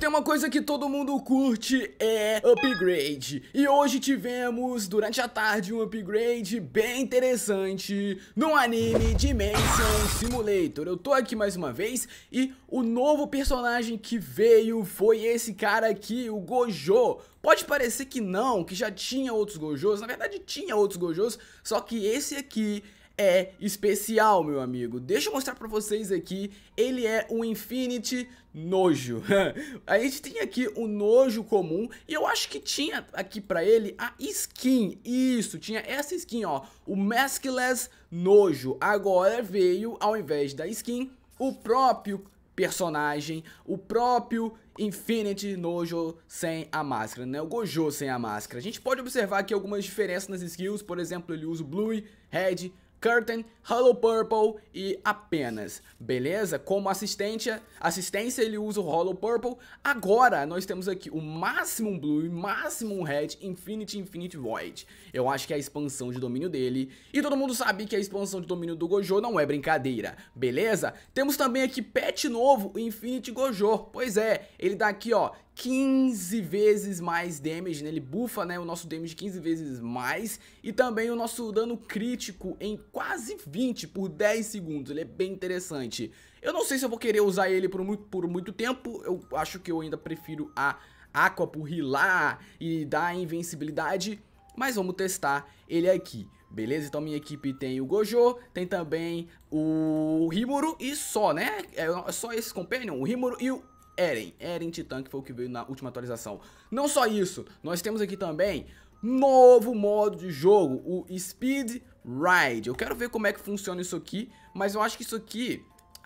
tem uma coisa que todo mundo curte é upgrade. E hoje tivemos, durante a tarde, um upgrade bem interessante no anime Dimension Simulator. Eu tô aqui mais uma vez e o novo personagem que veio foi esse cara aqui, o Gojo. Pode parecer que não, que já tinha outros Gojos, na verdade tinha outros Gojos, só que esse aqui é especial, meu amigo. Deixa eu mostrar pra vocês aqui, ele é um Infinity Nojo. a gente tem aqui o Nojo comum e eu acho que tinha aqui pra ele a skin, isso, tinha essa skin, ó, o Maskless Nojo. Agora veio, ao invés da skin, o próprio personagem, o próprio Infinity Nojo sem a máscara, né? O Gojo sem a máscara. A gente pode observar aqui algumas diferenças nas skills, por exemplo, ele usa o Blue, Red, Curtain, Hello Purple e apenas, beleza? Como assistência, assistência ele usa o Hollow Purple. Agora nós temos aqui o Maximum Blue Maximum Red Infinity Infinity Void. Eu acho que é a expansão de domínio dele. E todo mundo sabe que a expansão de domínio do Gojo não é brincadeira, beleza? Temos também aqui pet novo, o Infinity Gojo. Pois é, ele dá tá aqui ó, 15 vezes mais damage, né? Ele bufa, né, o nosso damage 15 vezes mais e também o nosso dano crítico em quase 20 por 10 segundos. Ele é bem interessante. Eu não sei se eu vou querer usar ele por muito, por muito tempo. Eu acho que eu ainda prefiro a Aqua por rilar e dar invencibilidade, mas vamos testar ele aqui. Beleza? Então minha equipe tem o Gojo, tem também o Rimuru e só, né? É só esse Companion, o Rimuru e o Eren. Eren Titã, que foi o que veio na última atualização. Não só isso, nós temos aqui também novo modo de jogo, o Speed Ride. Eu quero ver como é que funciona isso aqui, mas eu acho que isso aqui...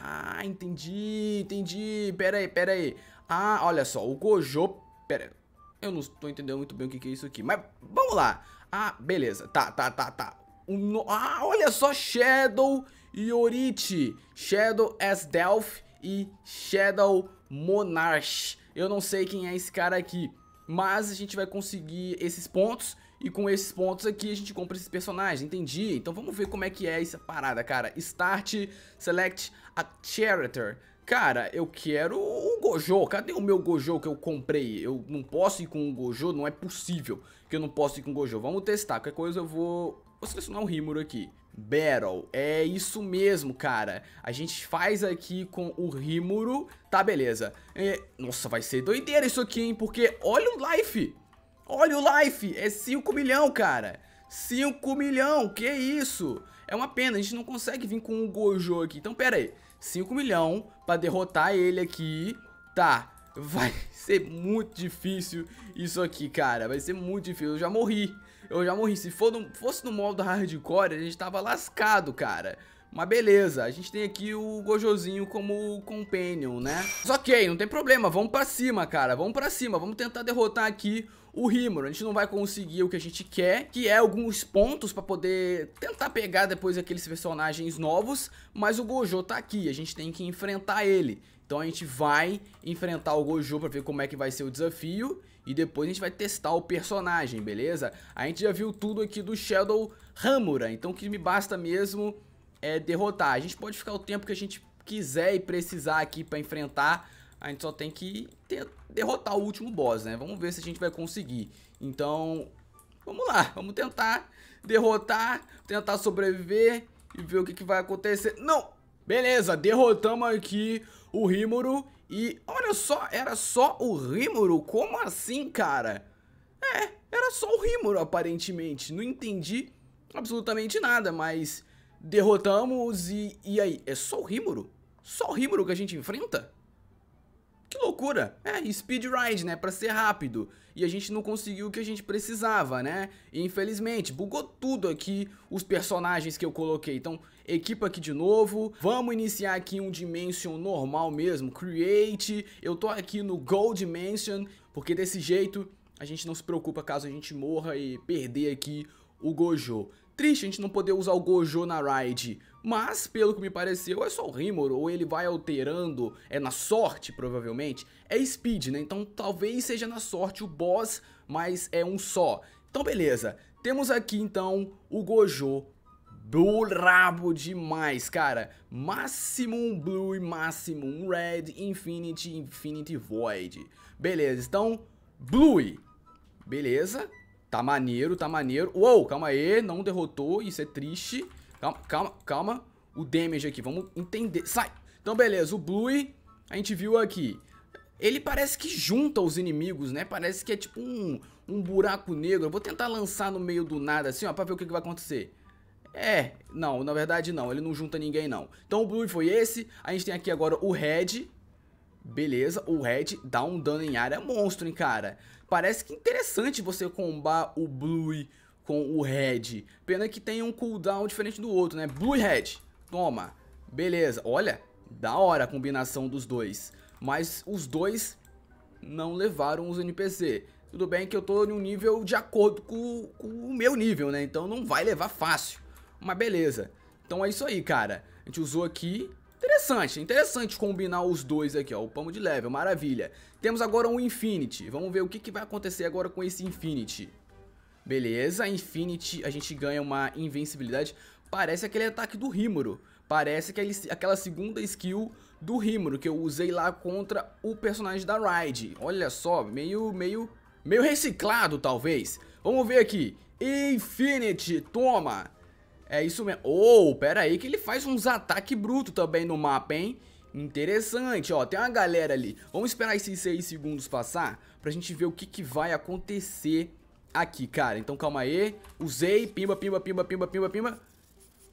Ah, entendi, entendi. Pera aí, pera aí. Ah, olha só, o Gojo... Pera aí. Eu não estou entendendo muito bem o que, é isso aqui, mas vamos lá. Ah, beleza, tá, tá, tá, tá. No... Ah, olha só, Shadow Yorichi, Shadow as Delph e Shadow Monarch. Eu não sei quem é esse cara aqui, mas a gente vai conseguir esses pontos e com esses pontos aqui a gente compra esses personagens, entendi? Então vamos ver como é que é essa parada, cara. Start, select a character. Cara, eu quero o Gojo. Cadê o meu Gojo que eu comprei? Eu não posso ir com o Gojo? Não é possível que eu não posso ir com o Gojo. Vamos testar. Qualquer coisa eu vou... Vou selecionar o Rimuru aqui. Battle. É isso mesmo, cara. A gente faz aqui com o Rimuru. Tá, beleza. É... Nossa, vai ser doideira isso aqui, hein? Porque olha o life. Olha o life. É 5 milhão, cara. 5 milhão, que isso? É uma pena, a gente não consegue vir com o Gojo aqui. Então, pera aí. 5 milhão pra derrotar ele aqui. Tá, vai ser muito difícil isso aqui, cara. Vai ser muito difícil. Eu já morri eu já morri. Se for no, fosse no modo hardcore, a gente tava lascado, cara. Mas beleza, a gente tem aqui o Gojozinho como companion, né? Mas ok, não tem problema, vamos pra cima, cara. Vamos pra cima, vamos tentar derrotar aqui o Rimuru. A gente não vai conseguir o que a gente quer, que é alguns pontos pra poder tentar pegar depois aqueles personagens novos. Mas o Gojo tá aqui, a gente tem que enfrentar ele. Então a gente vai enfrentar o Gojo pra ver como é que vai ser o desafio e depois a gente vai testar o personagem, beleza? A gente já viu tudo aqui do Shadow Hamura, então o que me basta mesmo é derrotar. A gente pode ficar o tempo que a gente quiser e precisar aqui pra enfrentar, a gente só tem que ter, derrotar o último boss, né? Vamos ver se a gente vai conseguir. Então, vamos lá, vamos tentar derrotar, tentar sobreviver e ver o que, que vai acontecer. Não! Beleza, derrotamos aqui o Rimuru e... Olha só, era só o Rimuru? Como assim, cara? É, era só o Rimuru, aparentemente. Não entendi absolutamente nada, mas derrotamos e... E aí, é só o Rimuru? Só o Rimuru que a gente enfrenta? Que loucura! É, speed ride, né? Pra ser rápido. E a gente não conseguiu o que a gente precisava, né? E, infelizmente, bugou tudo aqui os personagens que eu coloquei. Então, equipa aqui de novo. Vamos iniciar aqui um Dimension normal mesmo. Create. Eu tô aqui no Gold Dimension, porque desse jeito a gente não se preocupa caso a gente morra e perder aqui o Gojo. Triste a gente não poder usar o Gojo na ride, mas pelo que me pareceu é só o Rimor, ou ele vai alterando, é na sorte provavelmente, é Speed, né? Então talvez seja na sorte o boss, mas é um só. Então beleza, temos aqui então o Gojo brabo demais, cara. Maximum Blue máximo Maximum Red, Infinity, Infinity Void. Beleza, então Blue, beleza. Tá maneiro, tá maneiro. Uou, calma aí, não derrotou, isso é triste. Calma, calma, calma. O damage aqui, vamos entender. Sai! Então, beleza, o Bluey, a gente viu aqui. Ele parece que junta os inimigos, né? Parece que é tipo um, um buraco negro. Eu vou tentar lançar no meio do nada, assim, ó, pra ver o que, que vai acontecer. É, não, na verdade não, ele não junta ninguém não. Então o Blue foi esse, a gente tem aqui agora o Red. Beleza, o Red dá um dano em área monstro, hein, cara. Parece que interessante você combar o blue com o red. Pena que tem um cooldown diferente do outro, né? Blue e red. Toma. Beleza. Olha, da hora a combinação dos dois. Mas os dois não levaram os NPC. Tudo bem que eu tô em um nível de acordo com, com o meu nível, né? Então não vai levar fácil. Mas beleza. Então é isso aí, cara. A gente usou aqui Interessante, interessante combinar os dois aqui, ó. O pamo de level, maravilha. Temos agora um Infinity. Vamos ver o que, que vai acontecer agora com esse Infinity. Beleza, Infinity, a gente ganha uma invencibilidade. Parece aquele ataque do Rímoro. Parece aquele, aquela segunda skill do Rímoro que eu usei lá contra o personagem da Raid. Olha só, meio, meio, meio reciclado talvez. Vamos ver aqui. Infinity, toma! É isso mesmo. Ou, oh, pera aí que ele faz uns ataques bruto também no mapa, hein? Interessante, ó, tem uma galera ali. Vamos esperar esses 6 segundos passar pra gente ver o que, que vai acontecer aqui, cara. Então calma aí. Usei, pimba, pimba, pimba, pimba, pimba, pimba.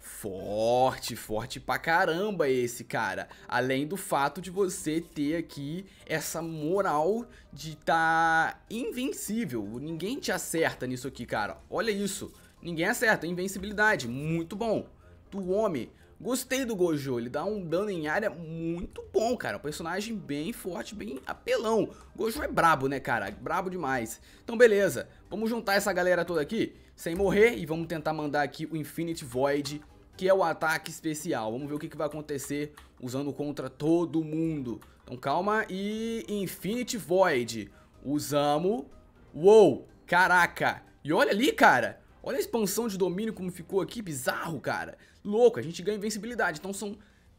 Forte, forte pra caramba esse cara. Além do fato de você ter aqui essa moral de tá invencível. Ninguém te acerta nisso aqui, cara. Olha isso. Ninguém acerta. Invencibilidade, muito bom. Do homem. Gostei do Gojo, ele dá um dano em área muito bom, cara. Um personagem bem forte, bem apelão. Gojo é brabo, né, cara? Brabo demais. Então, beleza. Vamos juntar essa galera toda aqui, sem morrer, e vamos tentar mandar aqui o Infinite Void, que é o ataque especial. Vamos ver o que, que vai acontecer usando contra todo mundo. Então, calma. E Infinite Void. Usamos. Uou, caraca. E olha ali, cara. Olha a expansão de domínio como ficou aqui, bizarro, cara. Louco, a gente ganha invencibilidade. Então são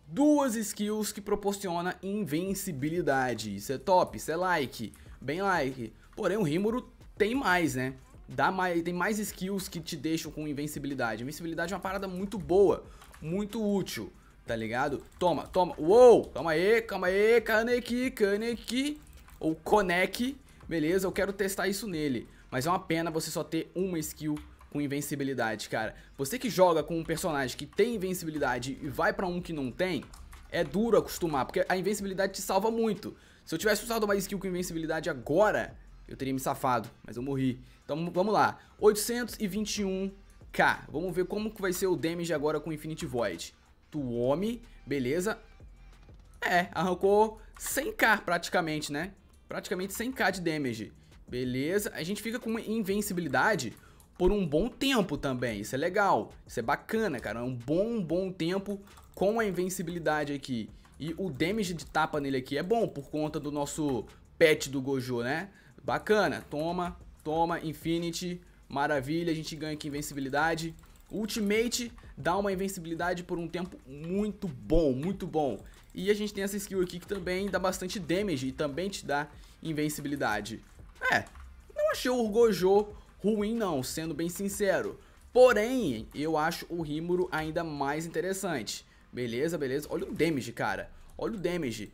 duas skills que proporciona invencibilidade. Isso é top, isso é like, bem like. Porém, o Rimuru tem mais, né? Dá mais, tem mais skills que te deixam com invencibilidade. Invencibilidade é uma parada muito boa, muito útil, tá ligado? Toma, toma, uou, calma aí, calma aí, Kaneki, Kaneki, ou Konek. beleza, eu quero testar isso nele. Mas é uma pena você só ter uma skill com invencibilidade, cara. Você que joga com um personagem que tem invencibilidade e vai pra um que não tem, é duro acostumar, porque a invencibilidade te salva muito. Se eu tivesse usado uma skill com invencibilidade agora, eu teria me safado, mas eu morri. Então vamos lá, 821k. Vamos ver como que vai ser o damage agora com Infinity Void. Tuomi, beleza. É, arrancou 100k praticamente, né? Praticamente 100k de damage. Beleza, a gente fica com invencibilidade por um bom tempo também. Isso é legal, isso é bacana, cara. É um bom, bom tempo com a invencibilidade aqui. E o damage de tapa nele aqui é bom por conta do nosso pet do Gojo, né? Bacana, toma, toma, Infinity, maravilha, a gente ganha aqui invencibilidade. Ultimate dá uma invencibilidade por um tempo muito bom, muito bom. E a gente tem essa skill aqui que também dá bastante damage e também te dá invencibilidade. É, não achei o Gojo ruim não, sendo bem sincero. Porém, eu acho o Rimuru ainda mais interessante. Beleza, beleza. Olha o damage, cara. Olha o damage.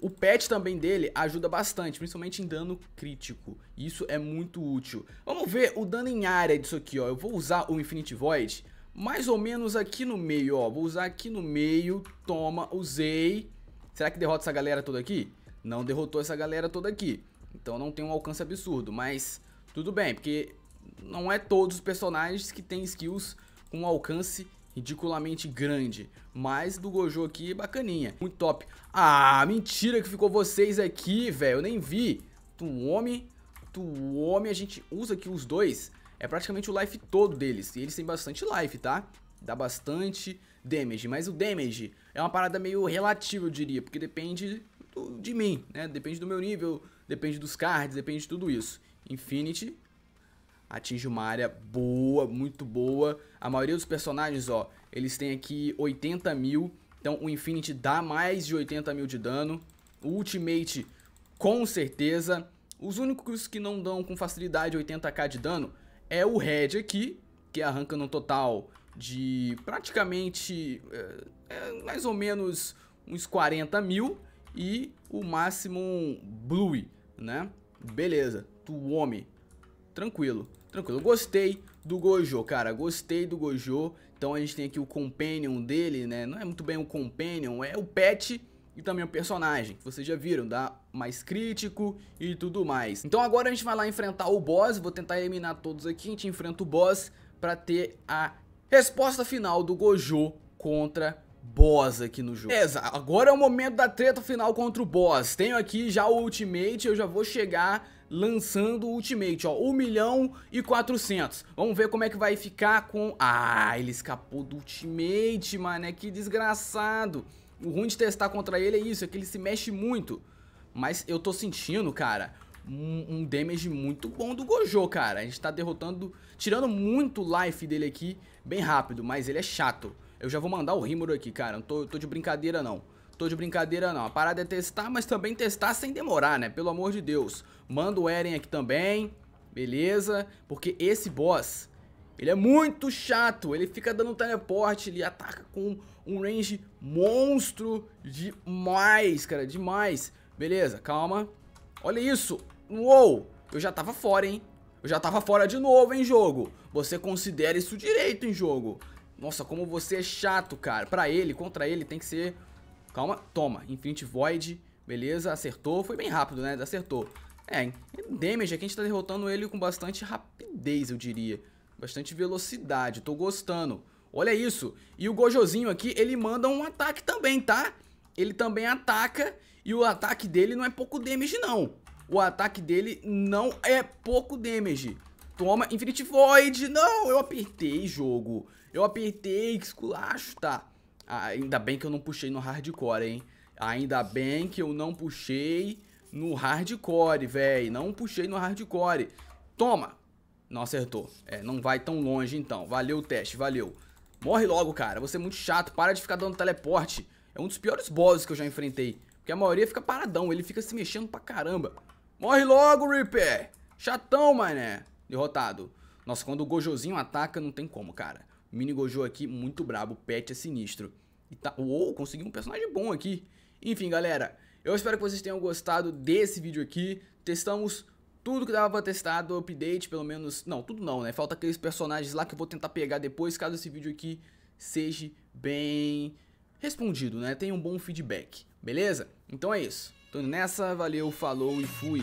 O pet também dele ajuda bastante, principalmente em dano crítico. Isso é muito útil. Vamos ver o dano em área disso aqui, ó. Eu vou usar o Infinity Void mais ou menos aqui no meio, ó. Vou usar aqui no meio. Toma, usei. Será que derrota essa galera toda aqui? Não derrotou essa galera toda aqui. Então não tem um alcance absurdo, mas tudo bem, porque não é todos os personagens que têm skills com alcance ridiculamente grande. Mas do Gojo aqui, bacaninha. Muito top. Ah, mentira que ficou vocês aqui, velho. Eu nem vi. Tu homem, tu homem. A gente usa aqui os dois. É praticamente o life todo deles. E eles têm bastante life, tá? Dá bastante damage. Mas o damage é uma parada meio relativa, eu diria. Porque depende do, de mim, né? Depende do meu nível, depende dos cards, depende de tudo isso. Infinity atinge uma área boa, muito boa. A maioria dos personagens, ó, eles têm aqui 80 mil. Então o Infinity dá mais de 80 mil de dano. O Ultimate, com certeza. Os únicos que não dão com facilidade 80k de dano é o Red aqui, que arranca no total de praticamente é, é, mais ou menos uns 40 mil. E o máximo Blue, né? Beleza, tu homem tranquilo, tranquilo. Gostei do Gojo, cara, gostei do Gojo. Então a gente tem aqui o Companion dele, né? Não é muito bem o Companion, é o Pet e também o personagem, que vocês já viram, dá mais crítico e tudo mais. Então agora a gente vai lá enfrentar o boss, vou tentar eliminar todos aqui, a gente enfrenta o boss pra ter a resposta final do Gojo contra boss aqui no jogo. Beleza, agora é o momento da treta final contra o boss. Tenho aqui já o ultimate, eu já vou chegar lançando o ultimate, ó, 1 milhão e 400. Vamos ver como é que vai ficar com... Ah, ele escapou do ultimate, mano, é que desgraçado. O ruim de testar contra ele é isso, é que ele se mexe muito. Mas eu tô sentindo, cara, um, um, damage muito bom do Gojo, cara. A gente tá derrotando, tirando muito life dele aqui bem rápido, mas ele é chato. Eu já vou mandar o Rímoro aqui, cara. Não tô, tô de brincadeira, não. Tô de brincadeira não. A parada é testar, mas também testar sem demorar, né? Pelo amor de Deus. Manda o Eren aqui também. Beleza? Porque esse boss, ele é muito chato. Ele fica dando teleporte, ele ataca com um range monstro demais, cara. Demais. Beleza, calma. Olha isso. Uou! Eu já tava fora, hein? Eu já tava fora de novo, hein, jogo? Você considera isso direito em jogo. Nossa, como você é chato, cara. Pra ele, contra ele, tem que ser... Calma, toma. Infinite Void. Beleza, acertou. Foi bem rápido, né? Acertou. É, damage aqui é a gente tá derrotando ele com bastante rapidez, eu diria. Bastante velocidade, tô gostando. Olha isso. E o Gojozinho aqui, ele manda um ataque também, tá? Ele também ataca e o ataque dele não é pouco damage, não. O ataque dele não é pouco damage. Toma, Infinity Void. Não, eu apertei, jogo. Eu apertei, que esculacho, tá? Ah, ainda bem que eu não puxei no hardcore, hein? Ainda bem que eu não puxei no hardcore, velho. Não puxei no hardcore. Toma. Não acertou. É, não vai tão longe, então. Valeu o teste, valeu. Morre logo, cara. Você é muito chato. Para de ficar dando teleporte. É um dos piores bosses que eu já enfrentei. Porque a maioria fica paradão. Ele fica se mexendo pra caramba. Morre logo, Reaper. Chatão, mané. Derrotado. Nossa, quando o Gojozinho ataca, não tem como, cara. mini Gojo aqui, muito brabo. Pet é sinistro. E tá... Uou, consegui um personagem bom aqui. Enfim, galera. Eu espero que vocês tenham gostado desse vídeo aqui. Testamos tudo que dava pra testar do update, pelo menos... Não, tudo não, né? Falta aqueles personagens lá que eu vou tentar pegar depois, caso esse vídeo aqui seja bem respondido, né? Tenha um bom feedback, beleza? Então é isso. Tô indo nessa, valeu, falou e fui.